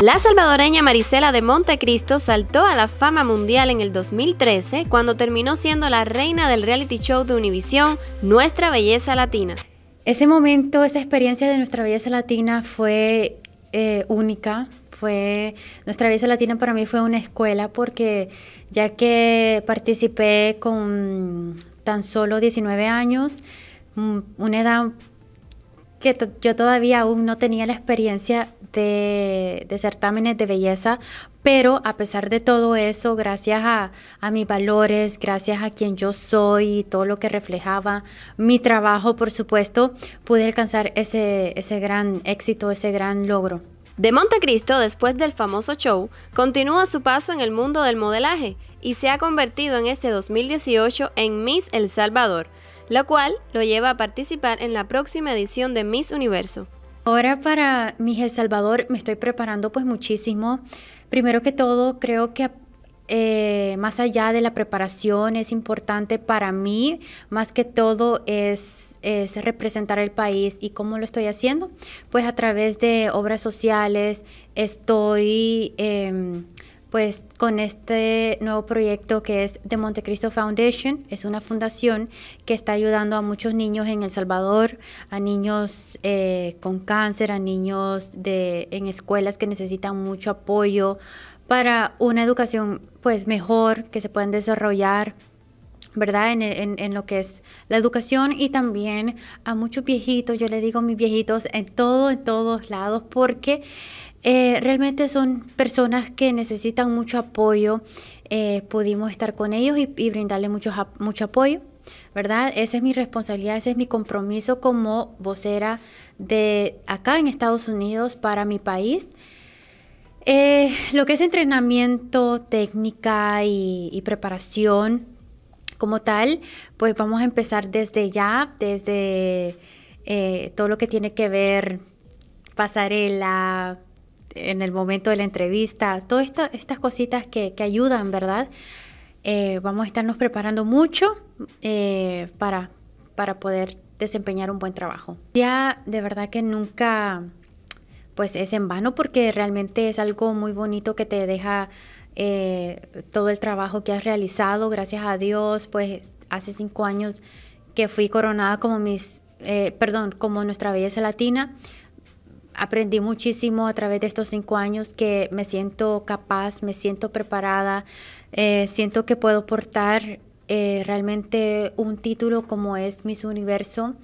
La salvadoreña Marisela de Montecristo saltó a la fama mundial en el 2013 cuando terminó siendo la reina del reality show de Univisión Nuestra Belleza Latina. Ese momento, esa experiencia de Nuestra Belleza Latina fue eh, única, fue nuestra belleza latina para mí fue una escuela porque ya que participé con tan solo 19 años, mm, una edad que yo todavía aún no tenía la experiencia de, certámenes de belleza, pero a pesar de todo eso, gracias a, mis valores, gracias a quien yo soy, todo lo que reflejaba, mi trabajo, por supuesto, pude alcanzar ese, ese gran éxito, ese gran logro. De Montecristo, después del famoso show, continúa su paso en el mundo del modelaje y se ha convertido en este 2018 en Miss El Salvador, lo cual lo lleva a participar en la próxima edición de Miss Universo. Ahora para Miguel Salvador me estoy preparando pues muchísimo. Primero que todo, creo que eh, más allá de la preparación es importante para mí, más que todo es, representar el país. ¿Y cómo lo estoy haciendo? Pues a través de obras sociales, estoy... Em, pues con este nuevo proyecto que es The Montecristo Foundation, es una fundación que está ayudando a muchos niños en El Salvador, a niños eh, con cáncer, a niños de, en escuelas que necesitan mucho apoyo para una educación pues mejor, que se puedan desarrollar ¿verdad? En, en, lo que es la educación y también a muchos viejitos, yo le digo mis viejitos en todo, en todos lados, porque eh, realmente son personas que necesitan mucho apoyo. Eh, pudimos estar con ellos y, brindarle brindarles mucho, mucho apoyo, ¿verdad? Esa es mi responsabilidad, ese es mi compromiso como vocera de acá en Estados Unidos para mi país. Eh, lo que es entrenamiento, técnica y, preparación como tal, pues vamos a empezar desde ya, desde todo lo que tiene que ver pasarela, en el momento de la entrevista, todas estas cositas que, que ayudan, ¿verdad? Eh, vamos a estarnos preparando mucho eh, para, para poder desempeñar un buen trabajo. Ya de verdad que nunca, pues es en vano porque realmente es algo muy bonito que te deja eh, todo el trabajo que has realizado, gracias a Dios, pues hace cinco años que fui coronada como mis, perdón, como nuestra belleza latina, aprendí muchísimo a través de estos cinco años que me siento capaz, me siento preparada, eh, siento que puedo portar eh, realmente un título como es Miss Universo.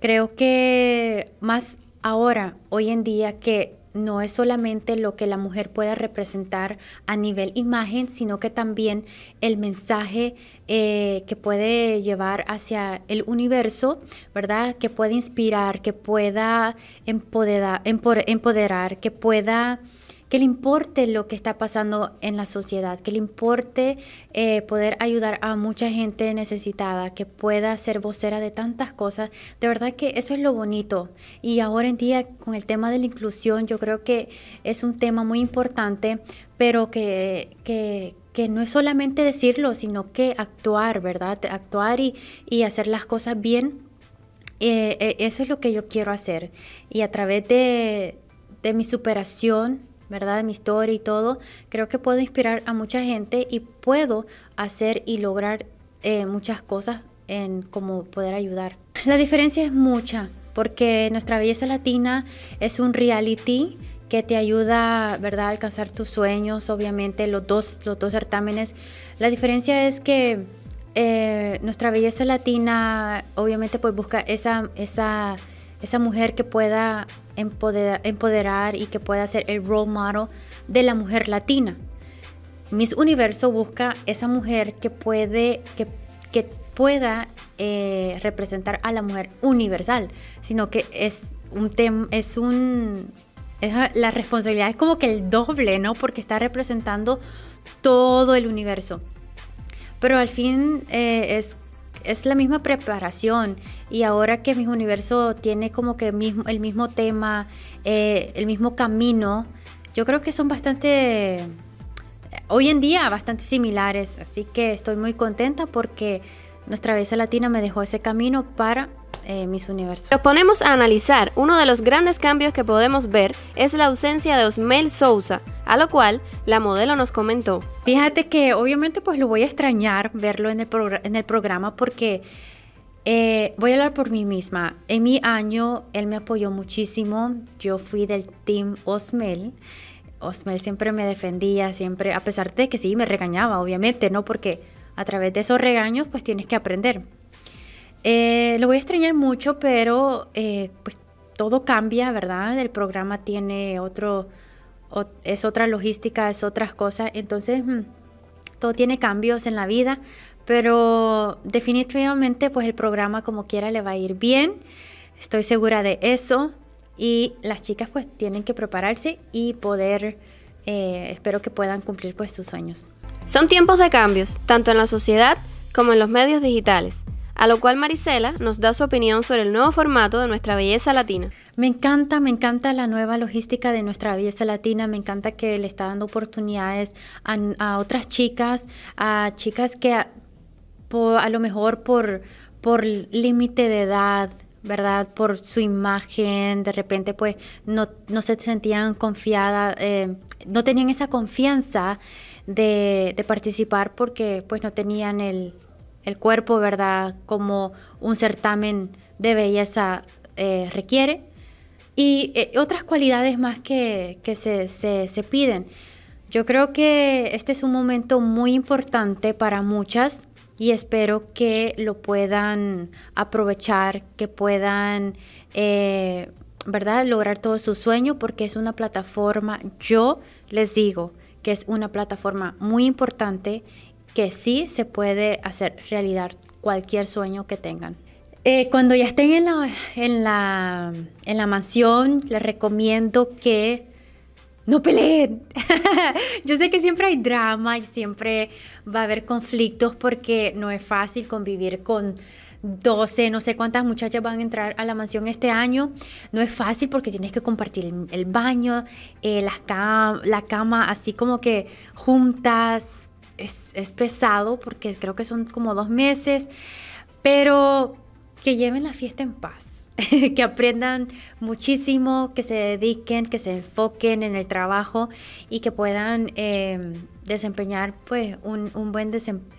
Creo que más ahora, hoy en día, que no es solamente lo que la mujer pueda representar a nivel imagen, sino que también el mensaje eh, que puede llevar hacia el universo, ¿verdad? Que pueda inspirar, que pueda empoderar, empoderar que pueda que le importe lo que está pasando en la sociedad, que le importe eh, poder ayudar a mucha gente necesitada, que pueda ser vocera de tantas cosas. De verdad que eso es lo bonito. Y ahora en día con el tema de la inclusión, yo creo que es un tema muy importante, pero que, que, no es solamente decirlo, sino que actuar, ¿verdad? Actuar y, y hacer las cosas bien. Eh, eh, eso es lo que yo quiero hacer. Y a través de, de mi superación, ¿verdad? De mi historia y todo. Creo que puedo inspirar a mucha gente y puedo hacer y lograr eh, muchas cosas en cómo poder ayudar. La diferencia es mucha, porque Nuestra Belleza Latina es un reality que te ayuda, ¿verdad?, a alcanzar tus sueños, obviamente, los dos, los dos certámenes. La diferencia es que eh, Nuestra Belleza Latina, obviamente, pues busca esa... esa esa mujer que pueda empoderar, y que pueda ser el role model de la mujer latina. Miss Universo busca esa mujer que, puede, que, pueda eh, representar a la mujer universal, sino que es un tema, es un la responsabilidad es como que el doble, ¿no? Porque está representando todo el universo. Pero al fin eh, es es la misma preparación y ahora que Mis Universo tiene como que el mismo tema, eh, el mismo camino, yo creo que son bastante, hoy en día, bastante similares. Así que estoy muy contenta porque nuestra belleza latina me dejó ese camino para eh, mis universos. Nos ponemos a analizar. Uno de los grandes cambios que podemos ver es la ausencia de Osmel Sousa a lo cual la modelo nos comentó. Fíjate que obviamente pues lo voy a extrañar verlo en el, en el programa porque eh, voy a hablar por mí misma. En mi año él me apoyó muchísimo, yo fui del Team Osmel. Osmel siempre me defendía, siempre, a pesar de que sí, me regañaba, obviamente, ¿no? Porque a través de esos regaños, pues tienes que aprender. Eh, lo voy a extrañar mucho, pero eh, pues todo cambia, ¿verdad? El programa tiene otro, es otra logística, es otras cosas. Entonces, mm, todo tiene cambios en la vida, pero definitivamente pues el programa como quiera le va a ir bien. Estoy segura de eso. Y las chicas pues tienen que prepararse y poder, eh, espero que puedan cumplir pues sus sueños. Son tiempos de cambios, tanto en la sociedad como en los medios digitales, a lo cual Marisela nos da su opinión sobre el nuevo formato de nuestra belleza latina. Me encanta, me encanta la nueva logística de nuestra belleza latina, me encanta que le está dando oportunidades a, otras chicas, a chicas que a, lo mejor por, por límite de edad, ¿verdad? Por su imagen, de repente pues no, no se sentían confiadas, eh, no tenían esa confianza de, de, participar porque pues no tenían el, el cuerpo, ¿verdad? Como un certamen de belleza eh, requiere y eh, otras cualidades más que, se, piden. Yo creo que este es un momento muy importante para muchas y espero que lo puedan aprovechar, que puedan, eh, ¿verdad?, lograr todo su sueño porque es una plataforma, yo les digo que es una plataforma muy importante que sí se puede hacer realidad cualquier sueño que tengan. Eh, cuando ya estén en la, mansión, les recomiendo que no peleen. Yo sé que siempre hay drama y siempre va a haber conflictos porque no es fácil convivir con 12, no sé cuántas muchachas van a entrar a la mansión este año. No es fácil porque tienes que compartir el baño, eh, la, cama, la cama, así como que juntas. Es, es pesado porque creo que son como dos meses, pero que lleven la fiesta en paz, que aprendan muchísimo, que se dediquen, que se enfoquen en el trabajo y que puedan em, desempeñar pues un, buen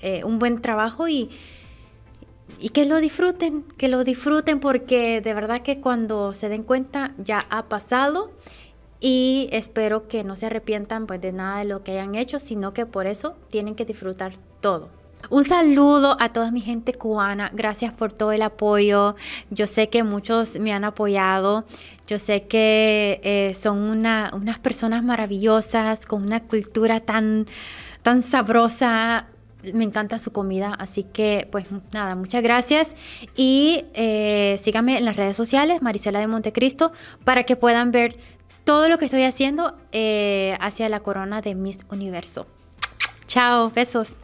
eh, un buen trabajo y, y que lo disfruten, que lo disfruten porque de verdad que cuando se den cuenta ya ha pasado y espero que no se arrepientan pues de nada de lo que hayan hecho, sino que por eso tienen que disfrutar todo. Un saludo a toda mi gente cubana. Gracias por todo el apoyo. Yo sé que muchos me han apoyado. Yo sé que eh, son unas personas maravillosas, con una cultura tan, tan sabrosa. Me encanta su comida. Así que, pues nada, muchas gracias. Y eh, síganme en las redes sociales, Marisela de Montecristo, para que puedan ver todo lo que estoy haciendo eh, hacia la corona de Miss Universo. Chao, besos.